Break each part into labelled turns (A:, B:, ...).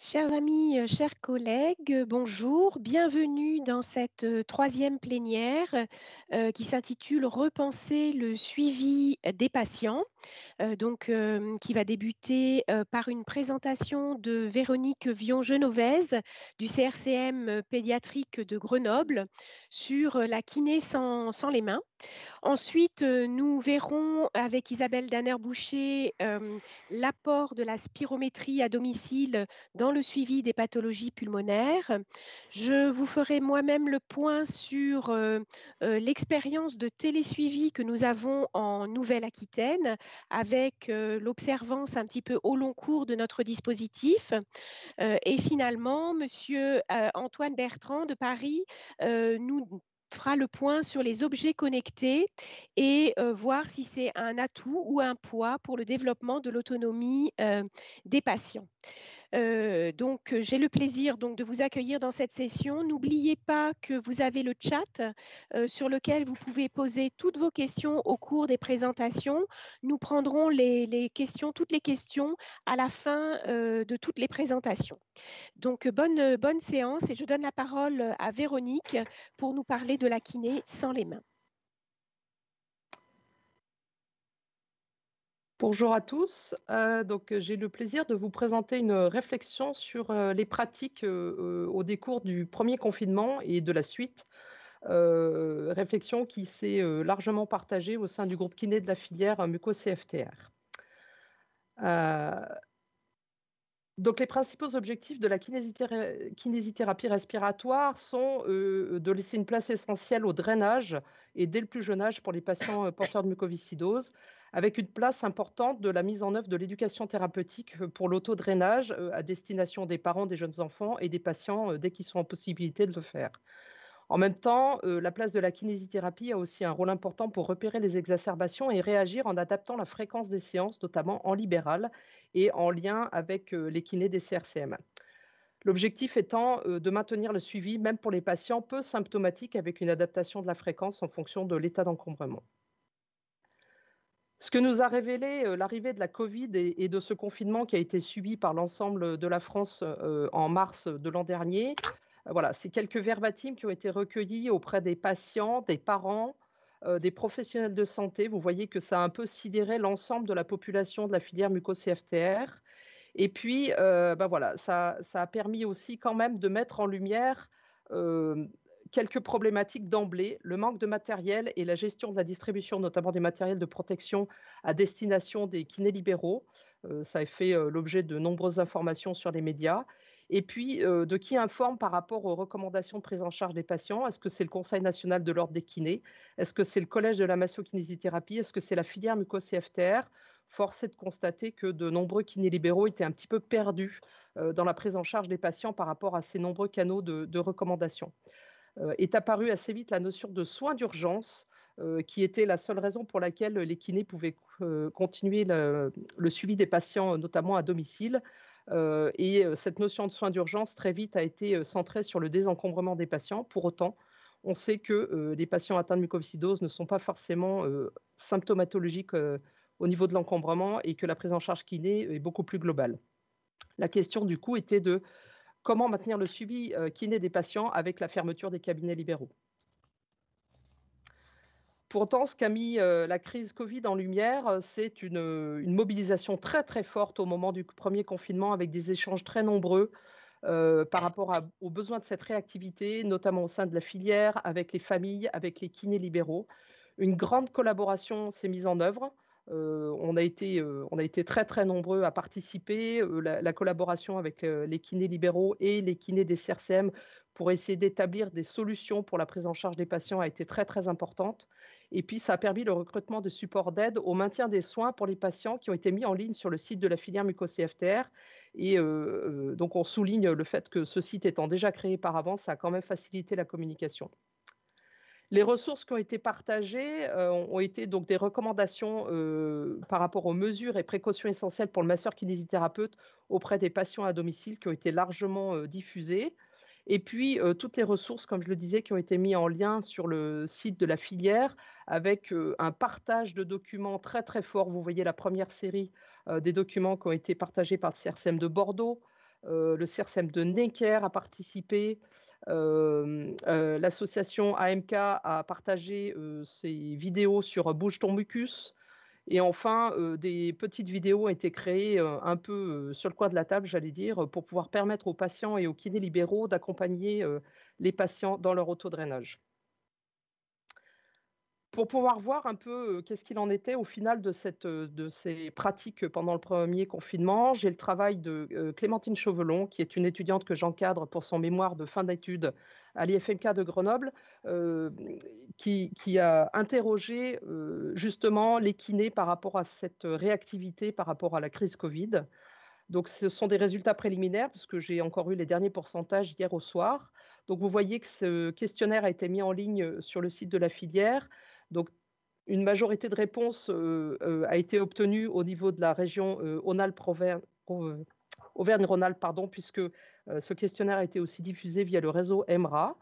A: Chers amis, euh, chers collègues, euh, bonjour, bienvenue dans cette euh, troisième plénière qui s'intitule Repenser le suivi des patients, donc qui va débuter par une présentation de Véronique Vion-Genovese du CRCM pédiatrique de Grenoble sur la kiné sans, sans les mains. Ensuite, nous verrons avec Isabelle Danner-Boucher l'apport de la spirométrie à domicile dans le suivi des pathologies pulmonaires. Je vous ferai moi-même le point sur euh, euh, l'expérience de télésuivi que nous avons en Nouvelle-Aquitaine avec euh, l'observance un petit peu au long cours de notre dispositif. et finalement, Monsieur Antoine Bertrand de Paris nous fera le point sur les objets connectés et voir si c'est un atout ou un poids pour le développement de l'autonomie des patients donc, j'ai le plaisir donc, de vous accueillir dans cette session. N'oubliez pas que vous avez le chat sur lequel vous pouvez poser toutes vos questions au cours des présentations. Nous prendrons les, questions, toutes les questions à la fin de toutes les présentations. Donc, bonne, bonne séance et je donne la parole à Véronique pour nous parler de la kiné sans les mains.
B: Bonjour à tous. Euh, donc, euh, j'ai le plaisir de vous présenter une euh, réflexion sur les pratiques au décours du premier confinement et de la suite. réflexion qui s'est largement partagée au sein du groupe kiné de la filière muco-CFTR. donc, les principaux objectifs de la kinésithérapie respiratoire sont de laisser une place essentielle au drainage et dès le plus jeune âge pour les patients porteurs de mucoviscidose, avec une place importante de la mise en œuvre de l'éducation thérapeutique pour l'autodrainage à destination des parents, des jeunes enfants et des patients dès qu'ils sont en possibilité de le faire. En même temps, la place de la kinésithérapie a aussi un rôle important pour repérer les exacerbations et réagir en adaptant la fréquence des séances, notamment en libéral et en lien avec les kinés des CRCM. L'objectif étant de maintenir le suivi, même pour les patients peu symptomatiques, avec une adaptation de la fréquence en fonction de l'état d'encombrement. Ce que nous a révélé l'arrivée de la Covid et, de ce confinement qui a été subi par l'ensemble de la France en mars de l'an dernier, voilà, c'est quelques verbatims qui ont été recueillis auprès des patients, des parents, des professionnels de santé. Vous voyez que ça a un peu sidéré l'ensemble de la population de la filière muco-CFTR. Et puis, ben voilà, ça, ça, a permis aussi quand même de mettre en lumière quelques problématiques d'emblée, le manque de matériel et la gestion de la distribution, notamment des matériels de protection à destination des kinés libéraux. Euh, ça a fait euh, l'objet de nombreuses informations sur les médias. Et puis, euh, de qui informe par rapport aux recommandations de prise en charge des patients Est-ce que c'est le Conseil national de l'ordre des kinés Est-ce que c'est le Collège de la masso-kinésithérapie Est-ce que c'est la filière muco-CFTR Force est de constater que de nombreux kinés libéraux étaient un petit peu perdus dans la prise en charge des patients par rapport à ces nombreux canaux de recommandations. Euh, est apparue assez vite la notion de soins d'urgence, euh, qui était la seule raison pour laquelle les kinés pouvaient euh, continuer le, suivi des patients, notamment à domicile. et cette notion de soins d'urgence, très vite, a été centrée sur le désencombrement des patients. Pour autant, on sait que les patients atteints de mucoviscidose ne sont pas forcément symptomatologiques au niveau de l'encombrement et que la prise en charge kiné est beaucoup plus globale. La question du coup était de Comment maintenir le suivi euh, kiné des patients avec la fermeture des cabinets libéraux Pourtant, ce qu'a mis euh, la crise Covid en lumière, euh, c'est une, mobilisation très très forte au moment du premier confinement avec des échanges très nombreux par rapport aux besoins de cette réactivité, notamment au sein de la filière, avec les familles, avec les kinés libéraux. Une grande collaboration s'est mise en œuvre on, a été, très très nombreux à participer. la, collaboration avec les kinés libéraux et les kinés des CRCM pour essayer d'établir des solutions pour la prise en charge des patients a été très très importante. Et puis ça a permis le recrutement de supports d'aide au maintien des soins pour les patients qui ont été mis en ligne sur le site de la filière muco-CFTR. Et donc on souligne le fait que ce site étant déjà créé par avance, ça a quand même facilité la communication. Les ressources qui ont été partagées euh, ont été donc des recommandations euh, par rapport aux mesures et précautions essentielles pour le masseur kinésithérapeute auprès des patients à domicile qui ont été largement euh, diffusées. Et puis, toutes les ressources, comme je le disais, qui ont été mises en lien sur le site de la filière avec un partage de documents très très fort. Vous voyez la première série des documents qui ont été partagés par le CRCM de Bordeaux, euh, le CRCM de Necker a participé, euh, euh, l'association AMK a partagé ses vidéos sur Bouge ton mucus. Et enfin, des petites vidéos ont été créées un peu sur le coin de la table, j'allais dire, pour pouvoir permettre aux patients et aux kinés libéraux d'accompagner les patients dans leur autodrainage pour pouvoir voir un peu qu'est-ce qu'il en était au final de, ces pratiques pendant le premier confinement. J'ai le travail de Clémentine Chauvelon, qui est une étudiante que j'encadre pour son mémoire de fin d'études à l'IFMK de Grenoble, qui, a interrogé justement les kinés par rapport à cette réactivité, par rapport à la crise Covid. Donc ce sont des résultats préliminaires, puisque j'ai encore eu les derniers pourcentages hier au soir. Donc vous voyez que ce questionnaire a été mis en ligne sur le site de la filière. Donc, une majorité de réponses euh, euh, a été obtenue au niveau de la région euh, Auvergne-Rhône-Alpes, puisque ce questionnaire a été aussi diffusé via le réseau EMRA.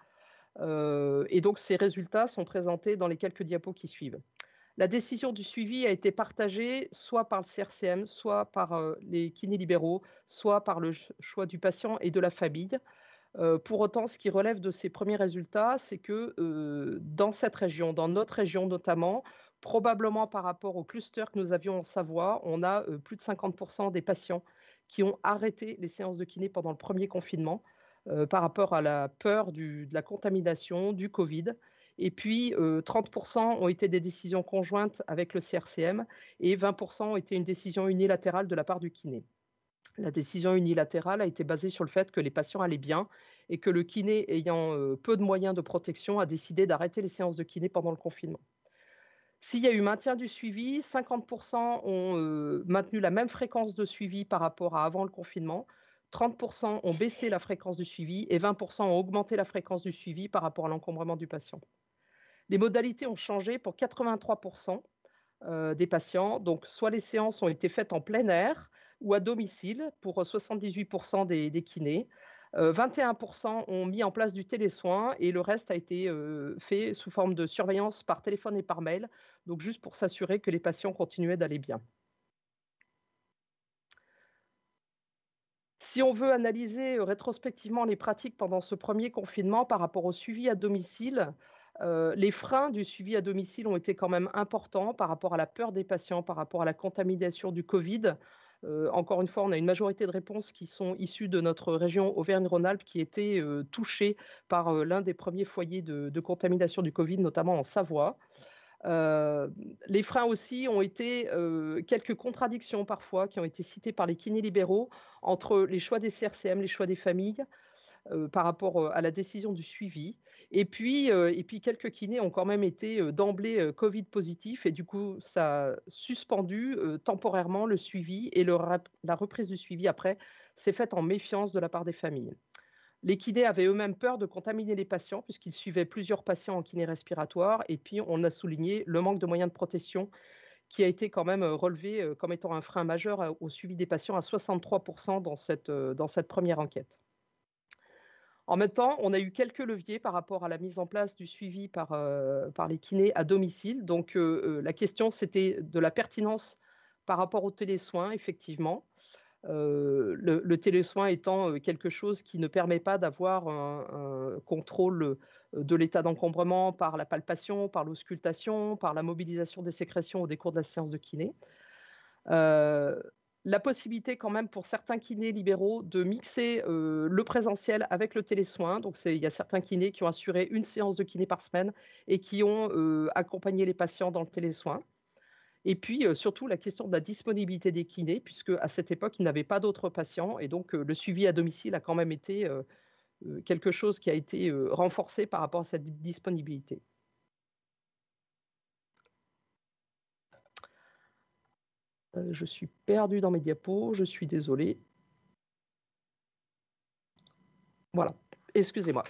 B: et donc, ces résultats sont présentés dans les quelques diapos qui suivent. La décision du suivi a été partagée soit par le CRCM, soit par les kinés libéraux, soit par le choix du patient et de la famille pour autant, ce qui relève de ces premiers résultats, c'est que dans cette région, dans notre région notamment, probablement par rapport au cluster que nous avions en Savoie, on a plus de 50% des patients qui ont arrêté les séances de kiné pendant le premier confinement par rapport à la peur de la contamination, du Covid. Et puis, 30% ont été des décisions conjointes avec le CRCM et 20% ont été une décision unilatérale de la part du kiné. La décision unilatérale a été basée sur le fait que les patients allaient bien et que le kiné, ayant euh, peu de moyens de protection, a décidé d'arrêter les séances de kiné pendant le confinement. S'il y a eu maintien du suivi, 50% ont euh, maintenu la même fréquence de suivi par rapport à avant le confinement, 30% ont baissé la fréquence du suivi et 20% ont augmenté la fréquence du suivi par rapport à l'encombrement du patient. Les modalités ont changé pour 83% euh, des patients, donc soit les séances ont été faites en plein air, ou à domicile pour 78% euh, des, kinés. 21% euh, ont mis en place du télésoin et le reste a été euh, fait sous forme de surveillance par téléphone et par mail, donc juste pour s'assurer que les patients continuaient d'aller bien. Si on veut analyser rétrospectivement les pratiques pendant ce premier confinement par rapport au suivi à domicile, les freins du suivi à domicile ont été quand même importants par rapport à la peur des patients, par rapport à la contamination du Covid encore une fois, on a une majorité de réponses qui sont issues de notre région Auvergne-Rhône-Alpes qui était touchée par l'un des premiers foyers de, contamination du Covid, notamment en Savoie. les freins aussi ont été quelques contradictions parfois qui ont été citées par les kinés libéraux entre les choix des CRCM, les choix des familles, euh, par rapport euh, à la décision du suivi. Et puis, euh, et puis quelques kinés ont quand même été d'emblée Covid positifs et du coup, ça a suspendu temporairement le suivi et la reprise du suivi après s'est faite en méfiance de la part des familles. Les kinés avaient eux-mêmes peur de contaminer les patients puisqu'ils suivaient plusieurs patients en kiné respiratoire et puis on a souligné le manque de moyens de protection qui a été quand même relevé comme étant un frein majeur au suivi des patients à 63% dans cette, dans cette première enquête. En même temps, on a eu quelques leviers par rapport à la mise en place du suivi par, euh, les kinés à domicile. Donc euh, euh, la question, c'était de la pertinence par rapport aux télésoin. effectivement. le, télésoin étant quelque chose qui ne permet pas d'avoir un, contrôle de l'état d'encombrement par la palpation, par l'auscultation, par la mobilisation des sécrétions au décours de la séance de kiné la possibilité quand même pour certains kinés libéraux de mixer euh, le présentiel avec le télésoin. Donc il y a certains kinés qui ont assuré une séance de kiné par semaine et qui ont euh, accompagné les patients dans le télésoin. Et puis euh, surtout la question de la disponibilité des kinés, puisque à cette époque, ils n'avaient pas d'autres patients et donc le suivi à domicile a quand même été quelque chose qui a été renforcé par rapport à cette disponibilité. Euh, je suis perdu dans mes diapos, je suis désolé. Voilà, excusez-moi.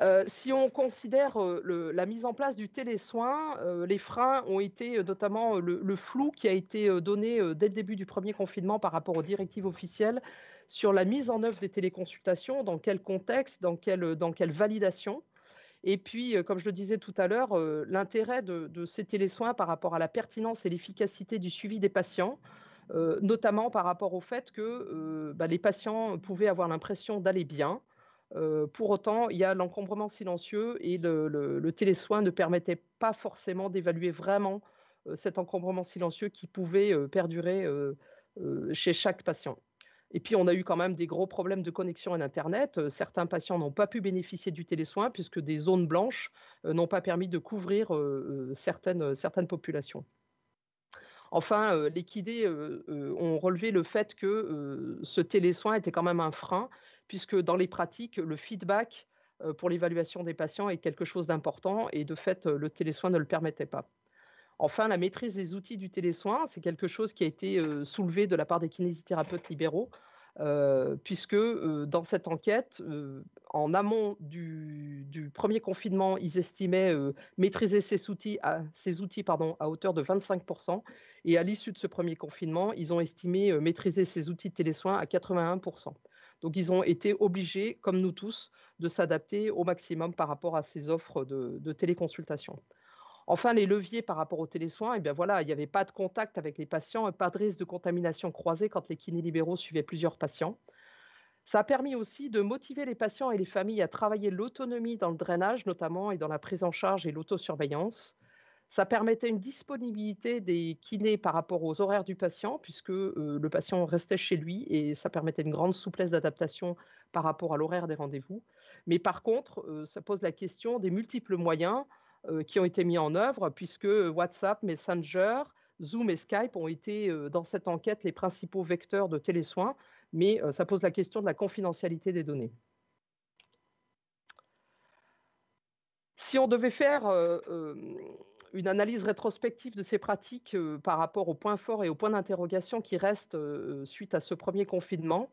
B: Euh, si on considère euh, la mise en place du télésoin, les freins ont été notamment le, flou qui a été donné dès le début du premier confinement par rapport aux directives officielles sur la mise en œuvre des téléconsultations, dans quel contexte, dans quelle validation. Et puis, euh, comme je le disais tout à l'heure, euh, l'intérêt de, ces télésoins par rapport à la pertinence et l'efficacité du suivi des patients, euh, notamment par rapport au fait que bah, les patients pouvaient avoir l'impression d'aller bien. pour autant, il y a l'encombrement silencieux et le, télésoin ne permettait pas forcément d'évaluer vraiment cet encombrement silencieux qui pouvait perdurer chez chaque patient. Et puis, on a eu quand même des gros problèmes de connexion à l'Internet. Euh, certains patients n'ont pas pu bénéficier du télésoin puisque des zones blanches euh, n'ont pas permis de couvrir euh, certaines, certaines populations. Enfin, les KID ont relevé le fait que ce télésoin était quand même un frein, puisque dans les pratiques, le feedback pour l'évaluation des patients est quelque chose d'important et de fait, le télésoin ne le permettait pas. Enfin, la maîtrise des outils du télésoin, c'est quelque chose qui a été soulevé de la part des kinésithérapeutes libéraux, puisque dans cette enquête, en amont du, premier confinement, ils estimaient maîtriser ces outils à, hauteur de 25%, et à l'issue de ce premier confinement, ils ont estimé maîtriser ces outils de télésoin à 81%. Donc ils ont été obligés, comme nous tous, de s'adapter au maximum par rapport à ces offres de téléconsultation. Enfin, les leviers par rapport aux télésoins, eh bien voilà, il n'y avait pas de contact avec les patients pas de risque de contamination croisée quand les kinés libéraux suivaient plusieurs patients. Ça a permis aussi de motiver les patients et les familles à travailler l'autonomie dans le drainage notamment et dans la prise en charge et l'autosurveillance. Ça permettait une disponibilité des kinés par rapport aux horaires du patient, puisque euh, le patient restait chez lui et ça permettait une grande souplesse d'adaptation par rapport à l'horaire des rendez-vous. Mais par contre, euh, ça pose la question des multiples moyens euh, qui ont été mis en œuvre, puisque WhatsApp, Messenger, Zoom et Skype ont été, euh, dans cette enquête, les principaux vecteurs de télésoins, mais euh, ça pose la question de la confidentialité des données. Si on devait faire une analyse rétrospective de ces pratiques par rapport aux points forts et aux points d'interrogation qui restent suite à ce premier confinement,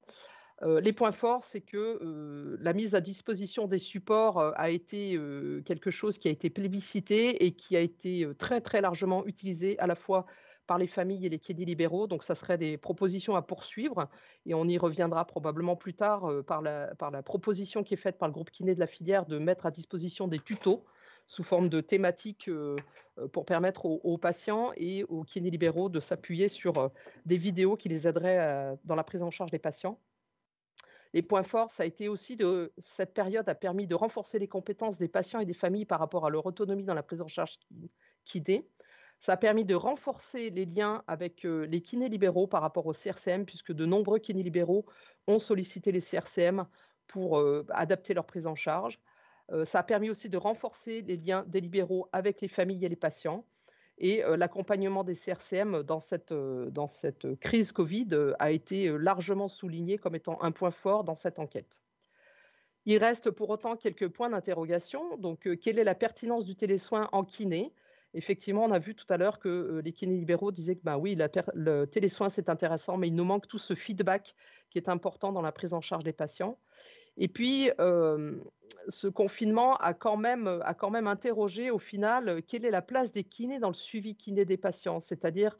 B: les points forts, c'est que la mise à disposition des supports a été quelque chose qui a été plébiscité et qui a été très très largement utilisé à la fois par les familles et les kinés libéraux. Donc, ça serait des propositions à poursuivre et on y reviendra probablement plus tard par la, par, la, proposition qui est faite par le groupe kiné de la filière de mettre à disposition des tutos sous forme de thématiques pour permettre aux, patients et aux kinés libéraux de s'appuyer sur des vidéos qui les aideraient dans la prise en charge des patients. Les points forts, ça a été aussi de cette période a permis de renforcer les compétences des patients et des familles par rapport à leur autonomie dans la prise en charge kid. Ça a permis de renforcer les liens avec euh, les kinés libéraux par rapport au CRCM, puisque de nombreux kinés libéraux ont sollicité les CRCM pour euh, adapter leur prise en charge. Euh, ça a permis aussi de renforcer les liens des libéraux avec les familles et les patients. Et l'accompagnement des CRCM dans cette, crise Covid a été largement souligné comme étant un point fort dans cette enquête. Il reste pour autant quelques points d'interrogation. Donc, quelle est la pertinence du télésoin en kiné Effectivement, on a vu tout à l'heure que les kinés libéraux disaient que bah oui, le télésoin c'est intéressant, mais il nous manque tout ce feedback qui est important dans la prise en charge des patients. Et puis, euh, ce confinement a quand, même, euh, a quand même interrogé au final euh, quelle est la place des kinés dans le suivi kiné des patients, c'est-à-dire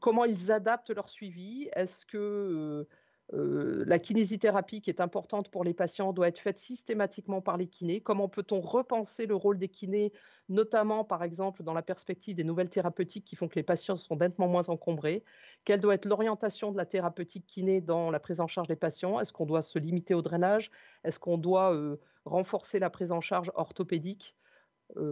B: comment ils adaptent leur suivi. Est-ce que la kinésithérapie qui est importante pour les patients doit être faite systématiquement par les kinés. Comment peut-on repenser le rôle des kinés, notamment par exemple dans la perspective des nouvelles thérapeutiques qui font que les patients sont nettement moins encombrés Quelle doit être l'orientation de la thérapeutique kiné dans la prise en charge des patients Est-ce qu'on doit se limiter au drainage Est-ce qu'on doit renforcer la prise en charge orthopédique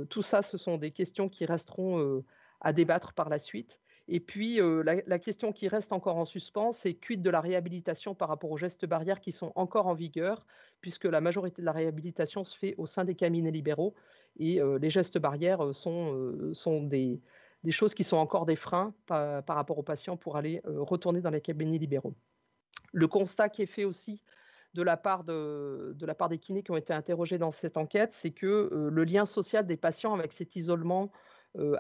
B: Tout ça, ce sont des questions qui resteront à débattre par la suite. Et puis, la, question qui reste encore en suspens, c'est quid de la réhabilitation par rapport aux gestes barrières qui sont encore en vigueur, puisque la majorité de la réhabilitation se fait au sein des cabinets libéraux. Et les gestes barrières sont, des, choses qui sont encore des freins par, rapport aux patients pour aller retourner dans les cabinets libéraux. Le constat qui est fait aussi de la, part de la part des kinés qui ont été interrogés dans cette enquête, c'est que le lien social des patients avec cet isolement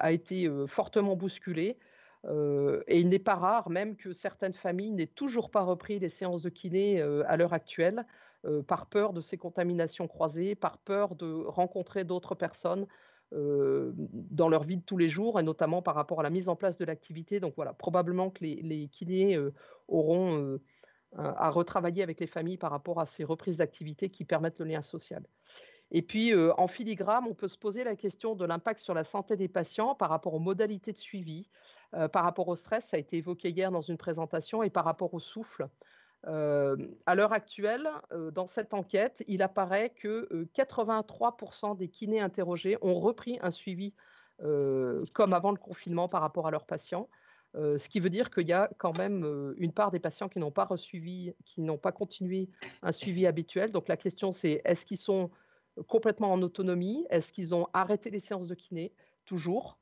B: a été fortement bousculé et il n'est pas rare même que certaines familles n'aient toujours pas repris les séances de kiné à l'heure actuelle, par peur de ces contaminations croisées, par peur de rencontrer d'autres personnes dans leur vie de tous les jours, et notamment par rapport à la mise en place de l'activité. Donc voilà, probablement que les, les kinés auront à retravailler avec les familles par rapport à ces reprises d'activité qui permettent le lien social. Et puis, en filigrane, on peut se poser la question de l'impact sur la santé des patients par rapport aux modalités de suivi, par rapport au stress, ça a été évoqué hier dans une présentation, et par rapport au souffle. à l'heure actuelle, dans cette enquête, il apparaît que 83% des kinés interrogés ont repris un suivi comme avant le confinement par rapport à leurs patients. ce qui veut dire qu'il y a quand même une part des patients qui n'ont pas qui n'ont pas continué un suivi habituel. Donc la question c'est est-ce qu'ils sont complètement en autonomie Est-ce qu'ils ont arrêté les séances de kiné Toujours.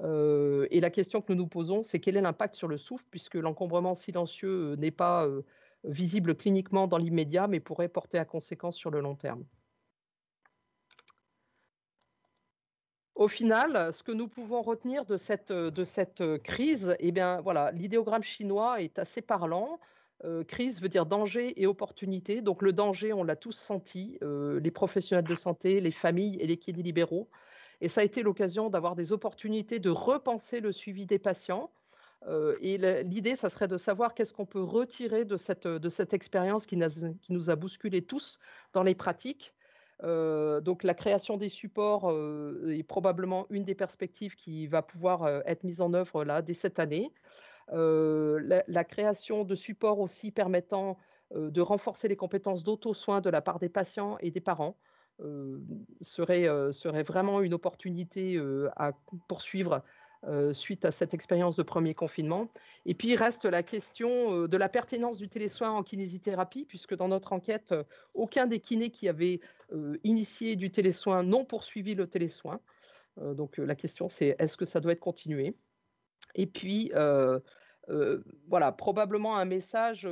B: Euh, et la question que nous nous posons, c'est quel est l'impact sur le souffle, puisque l'encombrement silencieux euh, n'est pas euh, visible cliniquement dans l'immédiat, mais pourrait porter à conséquence sur le long terme. Au final, ce que nous pouvons retenir de cette, de cette crise, eh bien, voilà, l'idéogramme chinois est assez parlant crise veut dire danger et opportunité. Donc le danger, on l'a tous senti, les professionnels de santé, les familles et les kinés libéraux. Et ça a été l'occasion d'avoir des opportunités de repenser le suivi des patients. et l'idée, ça serait de savoir qu'est-ce qu'on peut retirer de cette, expérience qui, qui, nous a bousculés tous dans les pratiques. donc la création des supports est probablement une des perspectives qui va pouvoir être mise en œuvre là dès cette année la, création de supports aussi permettant de renforcer les compétences dauto soin de la part des patients et des parents serait, vraiment une opportunité à poursuivre suite à cette expérience de premier confinement. Et puis, il reste la question de la pertinence du télésoin en kinésithérapie, puisque dans notre enquête, aucun des kinés qui avaient initié du télésoin n'ont poursuivi le télésoin. donc, la question, c'est est-ce que ça doit être continué et puis, voilà, probablement un message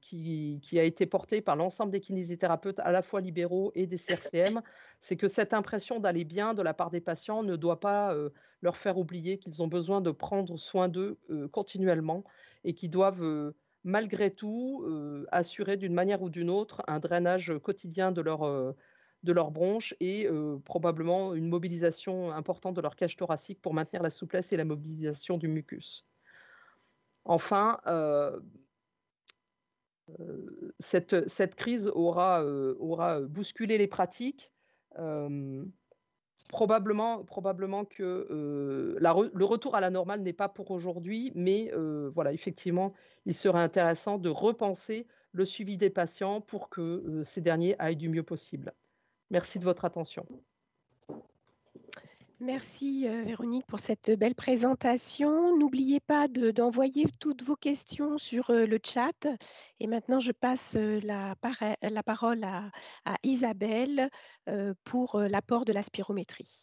B: qui, a été porté par l'ensemble des kinésithérapeutes, à la fois libéraux et des CRCM, c'est que cette impression d'aller bien de la part des patients ne doit pas leur faire oublier qu'ils ont besoin de prendre soin d'eux continuellement et qu'ils doivent, malgré tout, assurer d'une manière ou d'une autre un drainage quotidien de leur de leurs bronches et probablement une mobilisation importante de leur cage thoracique pour maintenir la souplesse et la mobilisation du mucus. Enfin, euh, euh, cette, crise aura, bousculé les pratiques. Probablement, que le retour à la normale n'est pas pour aujourd'hui, mais voilà, effectivement, il serait intéressant de repenser le suivi des patients pour que ces derniers aillent du mieux possible. Merci de votre attention.
A: Merci euh, Véronique pour cette belle présentation. N'oubliez pas d'envoyer toutes vos questions sur euh, le chat. Et maintenant, je passe euh, la, parole à Isabelle pour l'apport de la spirométrie.